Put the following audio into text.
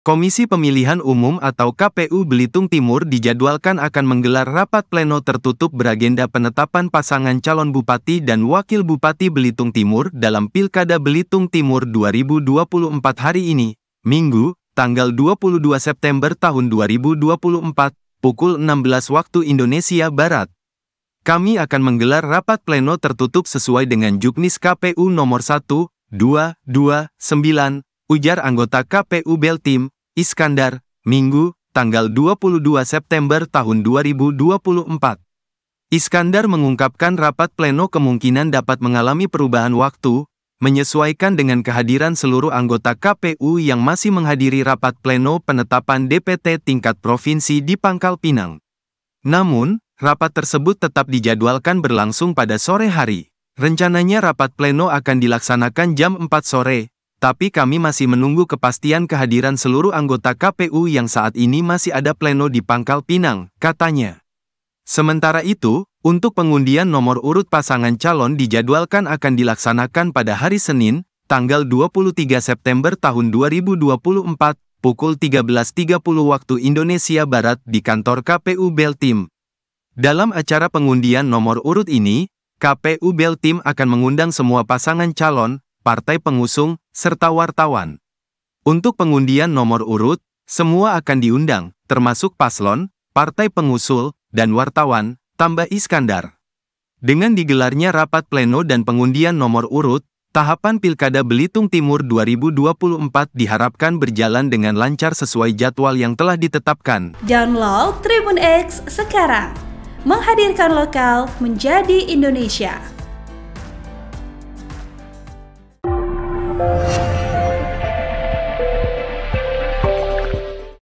Komisi Pemilihan Umum atau KPU Belitung Timur dijadwalkan akan menggelar rapat pleno tertutup beragenda penetapan pasangan calon bupati dan wakil bupati Belitung Timur dalam Pilkada Belitung Timur 2024 hari ini, Minggu, tanggal 22 September tahun 2024, pukul 16 waktu Indonesia Barat. Kami akan menggelar rapat pleno tertutup sesuai dengan Juknis KPU nomor 1, 2, 2, 9, ujar anggota KPU Beltim, Iskandar, Minggu, tanggal 22 September tahun 2024. Iskandar mengungkapkan rapat pleno kemungkinan dapat mengalami perubahan waktu, menyesuaikan dengan kehadiran seluruh anggota KPU yang masih menghadiri rapat pleno penetapan DPT tingkat provinsi di Pangkal Pinang. Namun, rapat tersebut tetap dijadwalkan berlangsung pada sore hari. Rencananya rapat pleno akan dilaksanakan jam 4 sore, tapi kami masih menunggu kepastian kehadiran seluruh anggota KPU yang saat ini masih ada pleno di Pangkal Pinang, katanya. Sementara itu, untuk pengundian nomor urut pasangan calon dijadwalkan akan dilaksanakan pada hari Senin, tanggal 23 September tahun 2024, pukul 13.30 waktu Indonesia Barat di kantor KPU Beltim. Dalam acara pengundian nomor urut ini, KPU Beltim akan mengundang semua pasangan calon, partai pengusung, serta wartawan. Untuk pengundian nomor urut, semua akan diundang, termasuk paslon, partai pengusul, dan wartawan, tambah Iskandar. Dengan digelarnya rapat pleno dan pengundian nomor urut, tahapan Pilkada Belitung Timur 2024 diharapkan berjalan dengan lancar sesuai jadwal yang telah ditetapkan. Download Tribun X sekarang, menghadirkan lokal menjadi Indonesia.